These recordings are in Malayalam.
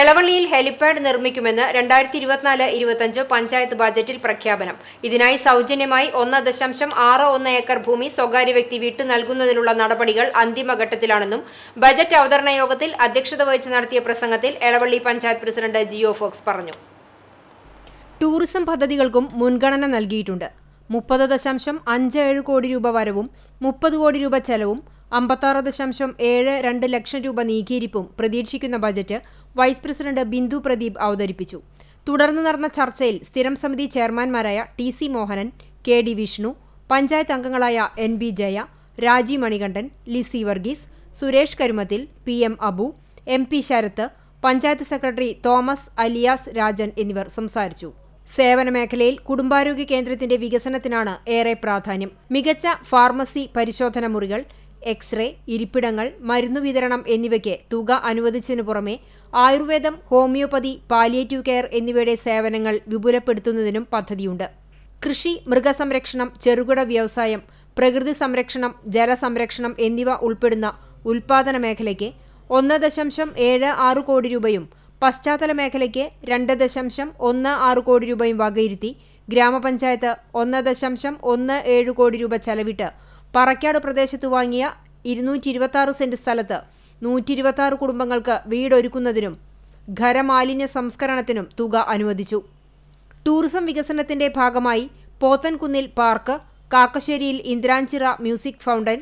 എളവള്ളിയിൽ ഹെലിപാഡ് നിർമ്മിക്കുമെന്ന് രണ്ടായിരത്തി ഇരുപത്തിനാല് ഇരുപത്തഞ്ച് പഞ്ചായത്ത് ബജറ്റിൽ പ്രഖ്യാപനം ഇതിനായി സൗജന്യമായി ഒന്ന് ദശാംശം ആറ് ഒന്ന് ഏക്കർ ഭൂമി സ്വകാര്യ വ്യക്തി വിട്ടു നൽകുന്നതിനുള്ള നടപടികൾ അന്തിമഘട്ടത്തിലാണെന്നും ബജറ്റ് അവതരണ യോഗത്തിൽ അധ്യക്ഷത വഹിച്ച് നടത്തിയ പ്രസംഗത്തിൽ എളവള്ളി പഞ്ചായത്ത് പ്രസിഡന്റ് ജിയോ ഫോക്സ് പറഞ്ഞു ടൂറിസം പദ്ധതികൾക്കും മുൻഗണന നൽകിയിട്ടുണ്ട് മുപ്പത് ദശാംശം അഞ്ച് ഏഴ് കോടി രൂപ വരവും മുപ്പത് കോടി രൂപ ചെലവും അമ്പത്താറ് ദശാംശം ഏഴ് രണ്ട് ലക്ഷം രൂപ നീക്കിയിരിപ്പും പ്രതീക്ഷിക്കുന്ന budget vice president Bindu Pradeep അവതരിപ്പിച്ചു തുടർന്ന് നടന്ന ചർച്ചയിൽ സ്ഥിരം സമിതി ചെയർമാൻമാരായ T C Mohanan K D Vishnu panchayat അംഗങ്ങളായ N B Jaya Raji Manikandan Lizy Varghese Suresh Karumathil P M Abu M P Sharath panchayat secretary Thomas Alias Rajan എന്നിവർ സംസാരിച്ചു സേവന മേഖലയിൽ കുടുംബാരോഗ്യ കേന്ദ്രത്തിന്റെ വികസനത്തിനാണ് ഏറെ പ്രാധാന്യം മികച്ച ഫാർമസി പരിശോധന മുറികൾ എക്സ്റേ ഇരിപ്പിടങ്ങൾ മരുന്നു വിതരണം എന്നിവയ്ക്ക് തുക അനുവദിച്ചതിനു പുറമെ ആയുർവേദം ഹോമിയോപ്പതി പാലിയേറ്റീവ് കെയർ എന്നിവയുടെ സേവനങ്ങൾ വിപുലപ്പെടുത്തുന്നതിനും പദ്ധതിയുണ്ട് കൃഷി മൃഗസംരക്ഷണം ചെറുകിട വ്യവസായം പ്രകൃതി സംരക്ഷണം ജലസംരക്ഷണം എന്നിവ ഉൾപ്പെടുന്ന ഉൽപാദന മേഖലയ്ക്ക് ഒന്ന് ദശാംശം ഏഴ് ആറ് കോടി രൂപയും പശ്ചാത്തല മേഖലയ്ക്ക് രണ്ട് ദശാംശം ഒന്ന് ആറ് കോടി രൂപയും വകയിരുത്തി ഗ്രാമപഞ്ചായത്ത് ഒന്ന് ദശാംശം ഒന്ന് ഏഴ് കോടി രൂപ ചെലവിട്ട് പറക്കാട് പ്രദേശത്ത് വാങ്ങിയ ഇരുന്നൂറ്റി ഇരുപത്തി സെന്റ് സ്ഥലത്ത് നൂറ്റി ഇരുപത്തി കുടുംബങ്ങൾക്ക് വീടൊരുക്കുന്നതിനും ഖരമാലിന്യ സംസ്കരണത്തിനും തുക അനുവദിച്ചു ടൂറിസം വികസനത്തിന്റെ ഭാഗമായി പോത്തൻകുന്നിൽ പാർക്ക് കാക്കശ്ശേരിയിൽ ഇന്ദ്രാഞ്ചിറ മ്യൂസിക് ഫൗണ്ടൻ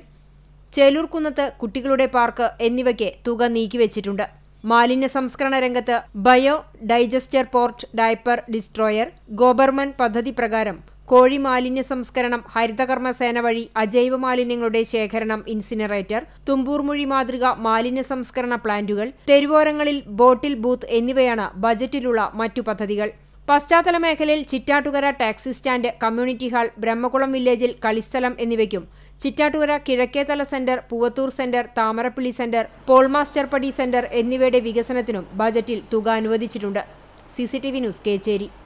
ചേലൂർകുന്നത്ത് കുട്ടികളുടെ പാർക്ക് എന്നിവയ്ക്ക് തുക നീക്കിവച്ചിട്ടുണ്ട് മാലിന്യ സംസ്കരണ രംഗത്ത് bio digester pot diaper destroyer Gobardhan പദ്ധതി പ്രകാരം കോഴി മാലിന്യ സംസ്കരണം ഹരിതകർമ്മ സേന വഴി അജൈവ മാലിന്യങ്ങളുടെ ശേഖരണം ഇൻസിനറേറ്റർ തുമ്പൂർമുഴി മാതൃക മാലിന്യ സംസ്കരണ പ്ലാന്റുകൾ തെരുവോരങ്ങളിൽ ബോട്ടിൽ ബൂത്ത് എന്നിവയാണ് ബജറ്റിലുള്ള മറ്റു പദ്ധതികൾ പശ്ചാത്തല മേഖലയിൽ Chittattukara taxi stand community hall Brahmakulam വില്ലേജിൽ കളിസ്ഥലം എന്നിവയ്ക്കും Chittattukara Kizhakkethala centre Poovathur centre Thamarappilly centre Polmaster Padi centre എന്നിവയുടെ വികസനത്തിനും ബജറ്റിൽ തുക അനുവദിച്ചിട്ടുണ്ട് സിസിടിവി ന്യൂസ് കേച്ചേരി